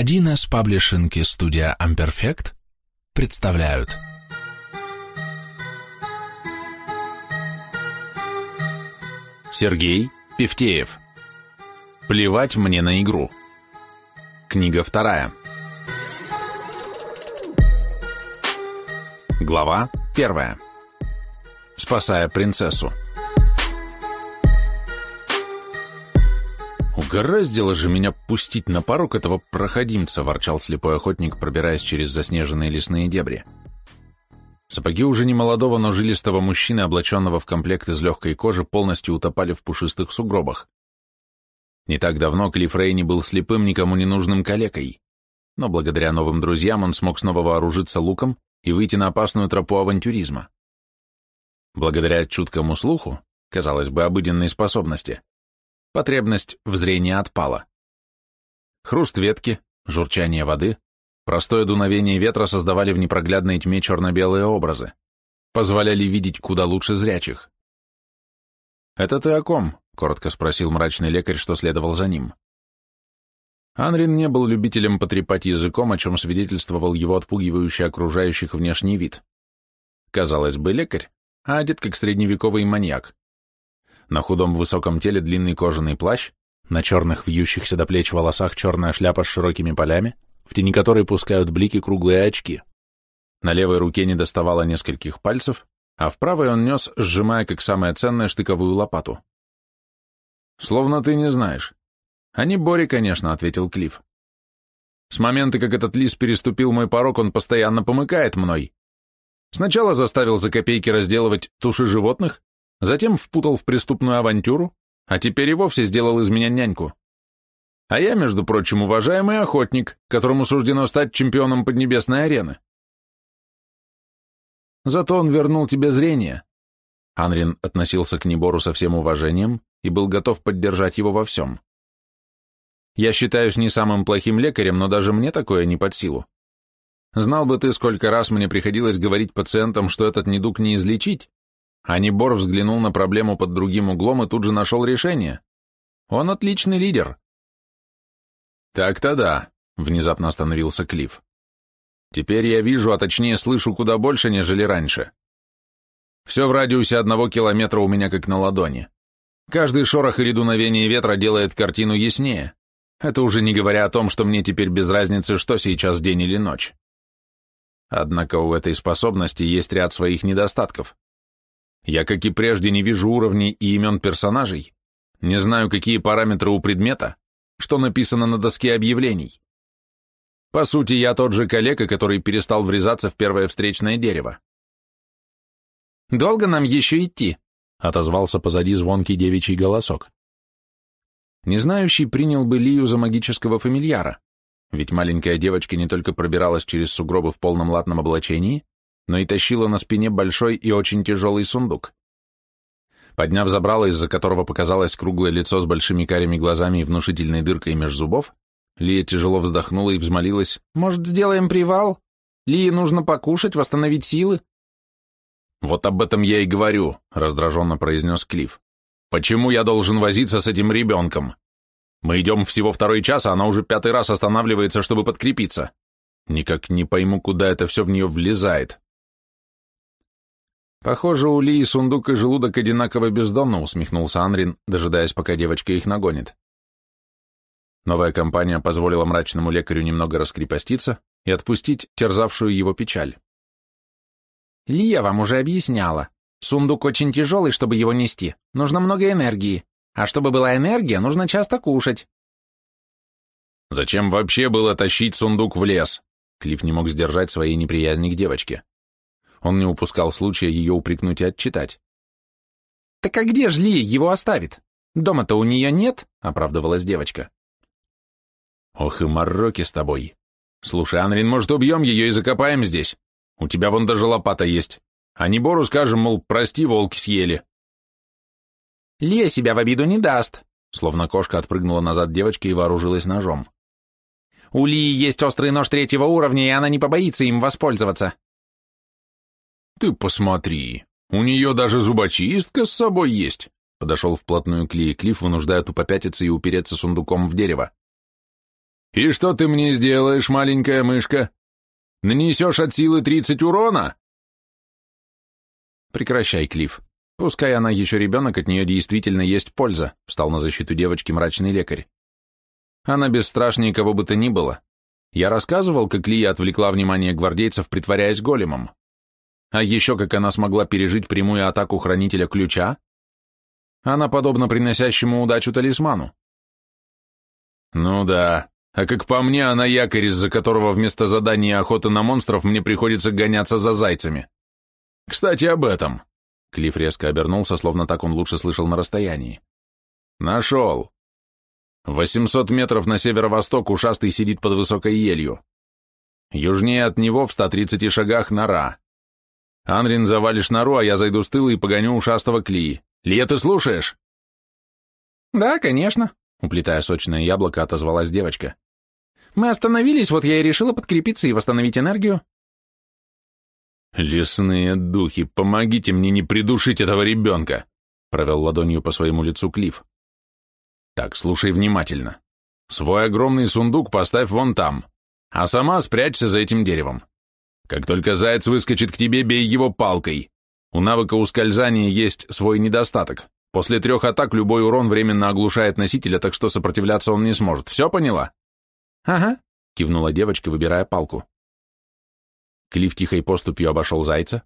Один из паблишинки студия Amperfect представляют Сергей Певтеев «Плевать мне на игру» Книга вторая Глава первая Спасая принцессу «Угораздило же меня пустить на порог этого проходимца», — ворчал слепой охотник, пробираясь через заснеженные лесные дебри. Сапоги уже не молодого, но жилистого мужчины, облаченного в комплект из легкой кожи, полностью утопали в пушистых сугробах. Не так давно Клифф Рейни был слепым, никому не нужным калекой, но благодаря новым друзьям он смог снова вооружиться луком и выйти на опасную тропу авантюризма. Благодаря чуткому слуху, казалось бы, обыденной способности, Потребность в зрении отпала. Хруст ветки, журчание воды, простое дуновение ветра создавали в непроглядной тьме черно-белые образы, позволяли видеть куда лучше зрячих. «Это ты о ком?» — коротко спросил мрачный лекарь, что следовал за ним. Анрин не был любителем потрепать языком, о чем свидетельствовал его отпугивающий окружающих внешний вид. Казалось бы, лекарь, а одет как средневековый маньяк на худом высоком теле длинный кожаный плащ, на черных вьющихся до плеч волосах черная шляпа с широкими полями, в тени которой пускают блики круглые очки. На левой руке не доставало нескольких пальцев, а в правой он нес, сжимая как самое ценное, штыковую лопату. «Словно ты не знаешь». они Бори, конечно», — ответил Клифф. «С момента, как этот лис переступил мой порог, он постоянно помыкает мной. Сначала заставил за копейки разделывать туши животных, затем впутал в преступную авантюру, а теперь и вовсе сделал из меня няньку. А я, между прочим, уважаемый охотник, которому суждено стать чемпионом Поднебесной арены. Зато он вернул тебе зрение. Анрин относился к Небору со всем уважением и был готов поддержать его во всем. Я считаюсь не самым плохим лекарем, но даже мне такое не под силу. Знал бы ты, сколько раз мне приходилось говорить пациентам, что этот недуг не излечить, Анибор взглянул на проблему под другим углом и тут же нашел решение. Он отличный лидер. Так-то да, внезапно остановился Клифф. Теперь я вижу, а точнее слышу куда больше, нежели раньше. Все в радиусе одного километра у меня как на ладони. Каждый шорох или дуновение ветра делает картину яснее. Это уже не говоря о том, что мне теперь без разницы, что сейчас день или ночь. Однако у этой способности есть ряд своих недостатков. Я, как и прежде, не вижу уровней и имен персонажей, не знаю, какие параметры у предмета, что написано на доске объявлений. По сути, я тот же коллега, который перестал врезаться в первое встречное дерево. «Долго нам еще идти?» — отозвался позади звонкий девичий голосок. Незнающий принял бы Лию за магического фамильяра, ведь маленькая девочка не только пробиралась через сугробы в полном латном облачении, но и тащила на спине большой и очень тяжелый сундук. Подняв забрало, из-за которого показалось круглое лицо с большими карими глазами и внушительной дыркой меж зубов, Лия тяжело вздохнула и взмолилась. «Может, сделаем привал? Лии нужно покушать, восстановить силы?» «Вот об этом я и говорю», — раздраженно произнес Клифф. «Почему я должен возиться с этим ребенком? Мы идем всего второй час, а она уже пятый раз останавливается, чтобы подкрепиться. Никак не пойму, куда это все в нее влезает». Похоже, у Лии сундук и желудок одинаково бездомно, усмехнулся Анрин, дожидаясь, пока девочка их нагонит. Новая компания позволила мрачному лекарю немного раскрепоститься и отпустить терзавшую его печаль. «Лия вам уже объясняла. Сундук очень тяжелый, чтобы его нести. Нужно много энергии. А чтобы была энергия, нужно часто кушать». «Зачем вообще было тащить сундук в лес?» Клифф не мог сдержать своей неприязни к девочке. Он не упускал случая ее упрекнуть и отчитать. «Так а где ж Ли его оставит? Дома-то у нее нет», — оправдывалась девочка. «Ох и мороки с тобой. Слушай, Анрин, может, убьем ее и закопаем здесь? У тебя вон даже лопата есть. А не Бору скажем, мол, прости, волки съели». «Лия себя в обиду не даст», — словно кошка отпрыгнула назад девочки и вооружилась ножом. «У Лии есть острый нож третьего уровня, и она не побоится им воспользоваться. «Ты посмотри, у нее даже зубочистка с собой есть!» Подошел вплотную к Ли и Клифф, вынуждая тупо и упереться сундуком в дерево. «И что ты мне сделаешь, маленькая мышка? Нанесешь от силы тридцать урона?» «Прекращай, Клифф. Пускай она еще ребенок, от нее действительно есть польза», встал на защиту девочки мрачный лекарь. «Она бесстрашнее кого бы то ни было. Я рассказывал, как Лия отвлекла внимание гвардейцев, притворяясь големом. А еще как она смогла пережить прямую атаку хранителя ключа? Она подобна приносящему удачу талисману. Ну да, а как по мне, она якорь, из-за которого вместо задания охоты на монстров мне приходится гоняться за зайцами. Кстати, об этом. Клифф резко обернулся, словно так он лучше слышал на расстоянии. Нашел. 800 метров на северо-восток ушастый сидит под высокой елью. Южнее от него в 130 шагах нора. Анрин, завалишь нору, а я зайду с тыла и погоню ушастого Клии. Лия, ты слушаешь?» «Да, конечно», — уплетая сочное яблоко, отозвалась девочка. «Мы остановились, вот я и решила подкрепиться и восстановить энергию». «Лесные духи, помогите мне не придушить этого ребенка!» — провел ладонью по своему лицу Клифф. «Так, слушай внимательно. Свой огромный сундук поставь вон там, а сама спрячься за этим деревом. Как только заяц выскочит к тебе, бей его палкой. У навыка ускользания есть свой недостаток. После трех атак любой урон временно оглушает носителя, так что сопротивляться он не сможет. Все поняла? Ага, кивнула девочка, выбирая палку. Клифф тихой поступью обошел зайца,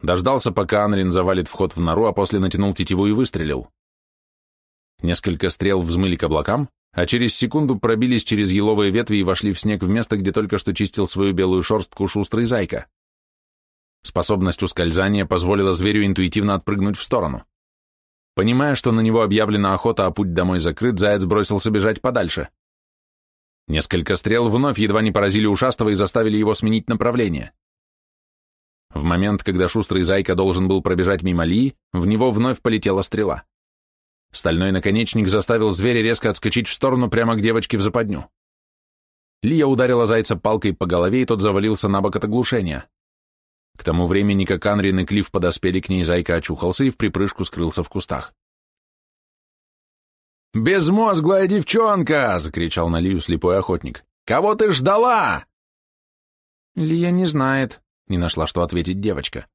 дождался, пока Анрин завалит вход в нору, а после натянул тетиву и выстрелил. Несколько стрел взмыли к облакам, а через секунду пробились через еловые ветви и вошли в снег в место, где только что чистил свою белую шерстку шустрый зайка. Способность ускользания позволила зверю интуитивно отпрыгнуть в сторону. Понимая, что на него объявлена охота, а путь домой закрыт, заяц бросился бежать подальше. Несколько стрел вновь едва не поразили ушастого и заставили его сменить направление. В момент, когда шустрый зайка должен был пробежать мимо ли, в него вновь полетела стрела. Стальной наконечник заставил зверя резко отскочить в сторону прямо к девочке в западню. Лия ударила зайца палкой по голове, и тот завалился на бок от оглушения. К тому времени, как Анрин и Клифф подоспели к ней, зайка очухался и в припрыжку скрылся в кустах. «Безмозглая девчонка!» — закричал на Лию слепой охотник. «Кого ты ждала?» «Лия не знает», — не нашла, что ответить девочка.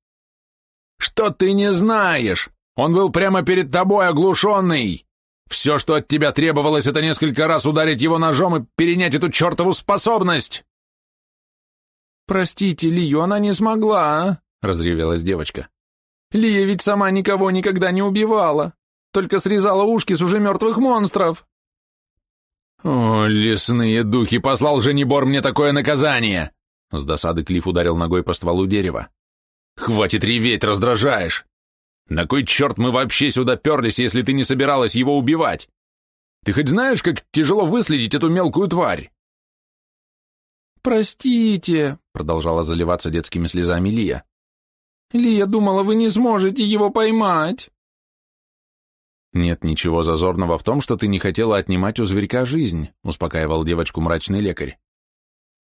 «Что ты не знаешь?» Он был прямо перед тобой, оглушенный! Все, что от тебя требовалось, это несколько раз ударить его ножом и перенять эту чертову способность!» «Простите, Лию она не смогла, а?» — разревелась девочка. «Лия ведь сама никого никогда не убивала, только срезала ушки с уже мертвых монстров!» «О, лесные духи, послал же Небор мне такое наказание!» С досады Клифф ударил ногой по стволу дерева. «Хватит реветь, раздражаешь! На кой черт мы вообще сюда перлись, если ты не собиралась его убивать? Ты хоть знаешь, как тяжело выследить эту мелкую тварь?» «Простите», — продолжала заливаться детскими слезами Лия. «Лия думала, вы не сможете его поймать». «Нет ничего зазорного в том, что ты не хотела отнимать у зверька жизнь», — успокаивал девочку мрачный лекарь.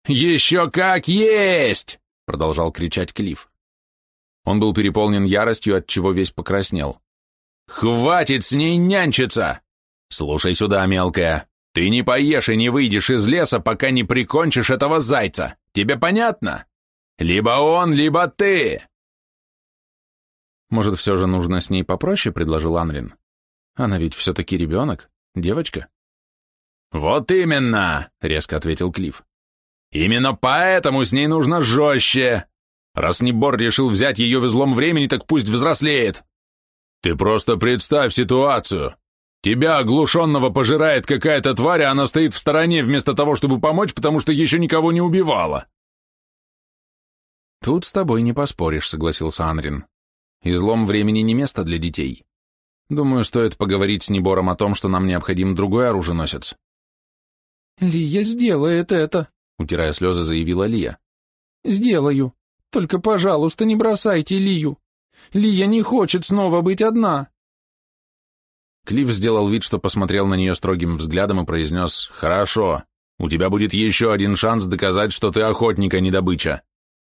«Еще как есть!» — продолжал кричать Клифф. Он был переполнен яростью, от чего весь покраснел. «Хватит с ней нянчиться! Слушай сюда, мелкая, ты не поешь и не выйдешь из леса, пока не прикончишь этого зайца. Тебе понятно? Либо он, либо ты!» «Может, все же нужно с ней попроще?» — предложил Анрин. «Она ведь все-таки ребенок, девочка». «Вот именно!» — резко ответил Клифф. «Именно поэтому с ней нужно жестче, Раз Небор решил взять ее в излом времени, так пусть взрослеет. Ты просто представь ситуацию. Тебя, оглушенного, пожирает какая-то тварь, а она стоит в стороне вместо того, чтобы помочь, потому что еще никого не убивала. Тут с тобой не поспоришь, согласился Анрин. Излом времени не место для детей. Думаю, стоит поговорить с Небором о том, что нам необходим другой оруженосец. Лия сделает это, утирая слезы, заявила Лия. Сделаю. Только, пожалуйста, не бросайте Лию. Лия не хочет снова быть одна. Клифф сделал вид, что посмотрел на нее строгим взглядом и произнес «Хорошо, у тебя будет еще один шанс доказать, что ты охотник, а не добыча.